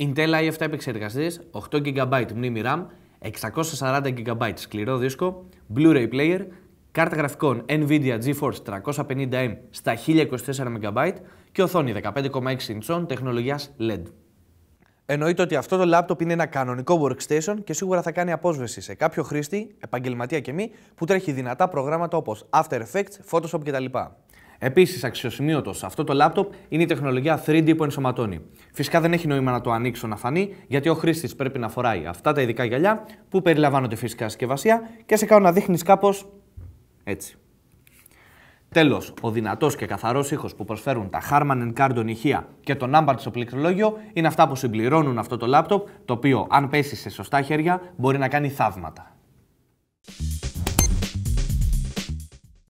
Intel i7 επεξεργαστής, 8 GB μνήμη RAM, 640 GB σκληρό δίσκο, Blu-ray player, κάρτα γραφικών NVIDIA GeForce 350M στα 1024 MB και οθόνη 15,6 inch τεχνολογίας LED. Εννοείται ότι αυτό το λάπτοπ είναι ένα κανονικό workstation και σίγουρα θα κάνει απόσβεση σε κάποιο χρήστη, επαγγελματία και μη, που τρέχει δυνατά προγράμματα όπως After Effects, Photoshop κτλ. Επίσης, αξιοσημείωτος αυτό το λάπτοπ είναι η τεχνολογία 3D που ενσωματώνει. Φυσικά δεν έχει νόημα να το ανοίξω να φανεί, γιατί ο χρήστης πρέπει να φοράει αυτά τα ειδικά γυαλιά που περιλαμβάνονται φυσικά συσκευασία και σε κάνω να δείχνεις κάπως έτσι. Τέλος, ο δυνατός και καθαρός ήχος που προσφέρουν τα Harman Kardon ηχεία και το number στο πληκτρολόγιο είναι αυτά που συμπληρώνουν αυτό το λάπτοπ, το οποίο αν πέσει σε σωστά χέρια μπορεί να κάνει θαύματα.